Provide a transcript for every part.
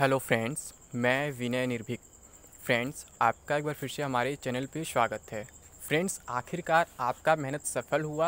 hello friends मैं विनय निर्भीक friends आपका एक बार फिर से हमारे चैनल पे स्वागत है फ्रेंड्स आखिरकार आपका मेहनत सफल हुआ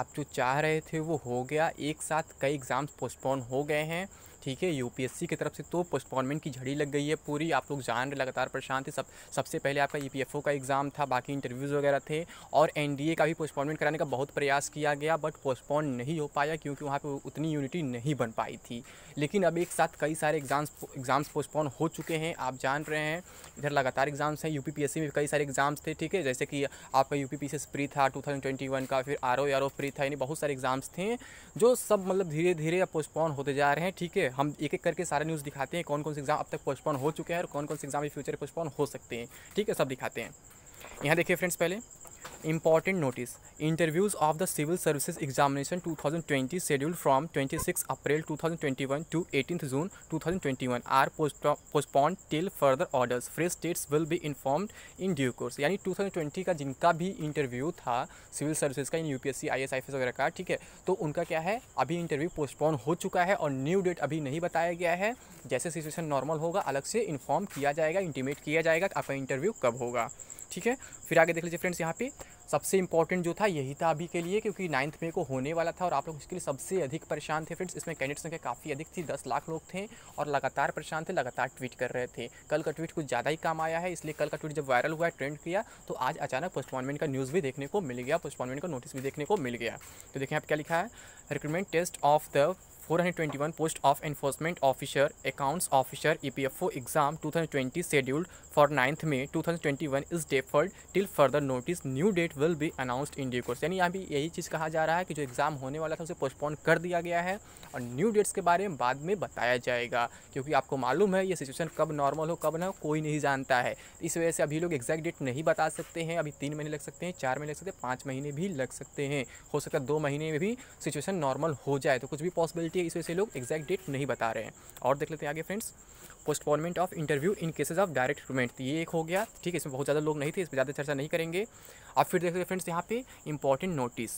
आप जो चाह रहे थे वो हो गया एक साथ कई एग्ज़ाम्स पोस्टपोन हो गए हैं ठीक है यूपीएससी की तरफ से तो पोस्टपोनमेंट की झड़ी लग गई है पूरी आप लोग जान रहे लगातार परेशान थे सब सबसे पहले आपका ई e का एग्ज़ाम था बाकी इंटरव्यूज़ वगैरह थे और एन का भी पोस्टपोनमेंट कराने का बहुत प्रयास किया गया बट पोस्टपोन नहीं हो पाया क्योंकि वहाँ पर उतनी यूनिटी नहीं बन पाई थी लेकिन अब एक साथ कई सारे एग्ज़ाम्स एग्ज़ाम्स पोस्टपोन हो चुके हैं आप जान रहे हैं इधर लगातार एग्ज़ाम्स हैं यूपीपीएससी में कई सारे एग्ज़ाम्स थे ठीक है जैसे कि आपका यू पी प्री था 2021 का फिर आर ओ प्री था यानी बहुत सारे एग्ज़ाम्स थे जो सब मतलब धीरे धीरे अब पोस्टपोन होते जा रहे हैं ठीक है है हम एक एक करके सारा न्यूज़ दिखाते हैं कौन कौन से एग्ज़ाम अब तक पोस्टपोन हो चुके हैं और कौन कौन से एग्ज़ाम फ्यूचर पोस्टपोन हो सकते हैं ठीक है सब दिखाते हैं यहाँ देखिए फ्रेंड्स पहले important notice interviews of the civil services examination 2020 thousand scheduled from 26 April 2021 to 18 June 2021 thousand are postpone till further orders fresh states will be informed in due course यानी 2020 का जिनका भी इंटरव्यू था सिविल सर्विसेज का इन U P S वगैरह का ठीक है तो उनका क्या है अभी इंटरव्यू पोस्टपोन हो चुका है और न्यू डेट अभी नहीं बताया गया है जैसे सिचुएशन नॉर्मल होगा अलग से इन्फॉर्म किया जाएगा इंटीमेट किया जाएगा आपका इंटरव्यू कब होगा ठीक है फिर आगे देख लीजिए फ्रेंड्स यहाँ पे सबसे इंपॉर्टेंट जो था यही था अभी के लिए क्योंकि नाइन्थ मे को होने वाला था और आप लोग इसके लिए सबसे अधिक परेशान थे फ्रेंड्स इसमें कैंडिडेट संख्या काफ़ी अधिक थी दस लाख लोग थे और लगातार परेशान थे लगातार ट्वीट कर रहे थे कल का ट्वीट कुछ ज़्यादा ही काम आया है इसलिए कल का ट्वीट जब वायरल हुआ ट्रेंड किया तो आज अचानक पोस्टपॉनमेंट का न्यूज़ भी देखने को मिल गया पोस्टपॉनमेंट का नोटिस भी देखने को मिल गया तो देखिए आप क्या लिखा है recruitment test of the 421 post of enforcement officer accounts officer EPFO exam 2020 scheduled for 9th May 2021 is deferred till further notice new date will be announced in due course यानी यहाँ भी यही चीज़ कहा जा रहा है कि जो एग्ज़ाम होने वाला था उसे पोस्टपोन कर दिया गया है और न्यू डेट्स के बारे में बाद में बताया जाएगा क्योंकि आपको मालूम है ये सिचुएशन कब नॉर्मल हो कब ना हो कोई नहीं जानता है इस वजह से अभी लोग एग्जैक्ट डेट नहीं बता सकते हैं अभी तीन महीने लग सकते हैं चार महीने लग सकते हैं पाँच महीने भी लग सकते हैं हो सकता है दो महीने में भी सिचुएशन नॉर्मल हो जाए तो कुछ भी पॉसिबिलिटी होती है इस वजह से लोग एग्जैक्ट डेट नहीं बता रहे हैं और देख लेते हैं आगे friends postponement of interview in cases of direct recruitment ये एक हो गया ठीक है इसमें बहुत ज़्यादा लोग नहीं थे इस पर ज़्यादा चर्चा नहीं करेंगे अब फिर देख लेते हैं फ्रेंड्स यहाँ पे important notice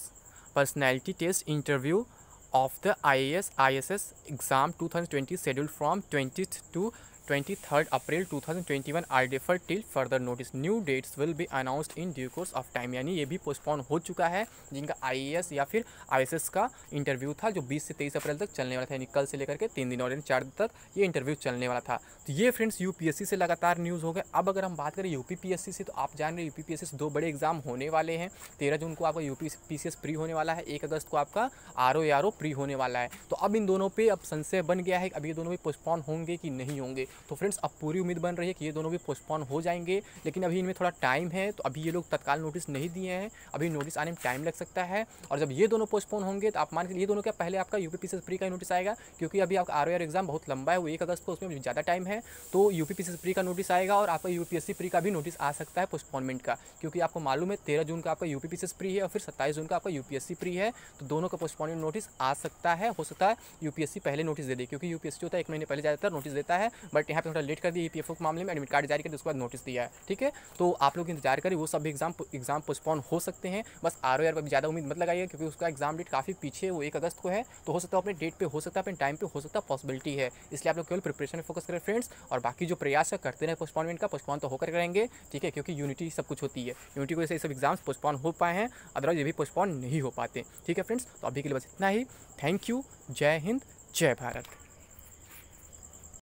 personality test interview of the I A S I S S exam two thousand twenty schedule from twenty to twenty third April two thousand twenty one I defer till further notice new dates will be announced in due course of time यानी ये भी postpone हो चुका है जिनका आई या फिर आई का इंटरव्यू था जो बीस से तेईस अप्रैल तक चलने वाला था यानी कल से लेकर के तीन दिन और यानी चार दिन तक ये इंटरव्यू चलने वाला था तो ये फ्रेंड्स यू से लगातार न्यूज़ हो गए अब अगर हम बात करें यू से तो आप जान रहे यू से दो बड़े एग्जाम होने वाले हैं तेरह जून को आपका यू प्री होने वाला है एक अगस्त को आपका आर ओ प्री होने वाला है तो अब इन दोनों पर अब संशय बन गया है अब ये दोनों भी पोस्टपोन होंगे कि नहीं होंगे तो फ्रेंड्स अब पूरी उम्मीद बन रही है कि ये दोनों भी पोस्टपोन हो जाएंगे लेकिन अभी इनमें थोड़ा टाइम है तो अभी ये लोग तत्काल नोटिस नहीं दिए हैं अभी नोटिस आने में टाइम लग सकता है और जब ये दोनों पोस्टपोन होंगे तो आप मान के ये दोनों का पहले आपका यू पी प्री का नोटिस आएगा क्योंकि अभी आपका आर एग्जाम बहुत लंबा है वो एक अगस्त को उसमें ज़्यादा टाइम है तो यू पी प्री का नोटिस आएगा और आपका यू प्री का भी नोटिस आ सकता है पोस्टपोनमेंट का क्योंकि आपको मालूम है तेरह जून का आपका यू पी प्री है और फिर सत्ताईस जून का आपका यू प्री है तो दोनों का पोस्टपोनमेंट नोटिस आ सकता है हो सकता है यू पहले नोटिस दे दे क्योंकि यू होता है एक महीने पहले ज़्यादातर नोटिस देता है बट बट यहाँ पे थोड़ा लेट कर दिया पी के मामले में एडमिट कार्ड जारी कर उसके बाद नोटिस दिया है ठीक है तो आप लोग इंतजार करें वो सब एग्जाम एग्जाम पोस्टपोन हो सकते हैं बस आर ओ पर ज़्यादा उम्मीद मत लगाइए क्योंकि उसका एग्जाम डेट काफ़ी पीछे वो एक अगस्त को है तो हो सकता है अपने डेट पर हो सकता है अपने टाइम पर हो सकता है पॉसिबिलिटी है इसलिए आप लोग केवल प्रिपरेशन में फोकस करें फ्रेंड्स और बाकी जो प्रयास है करते रहे पोस्टपोनमेंट का पोस्टपोन तो होकर करेंगे ठीक है क्योंकि यूनिटी सब कुछ होती है यूनिटी को जैसे सब एग्जाम्स पोस्टपोन हो पाए हैं अदरवाइज ये भी पोस्टपोन नहीं हो पाते ठीक है फ्रेंड्स तो अभी के लिए बस इतना ही थैंक यू जय हिंद जय भारत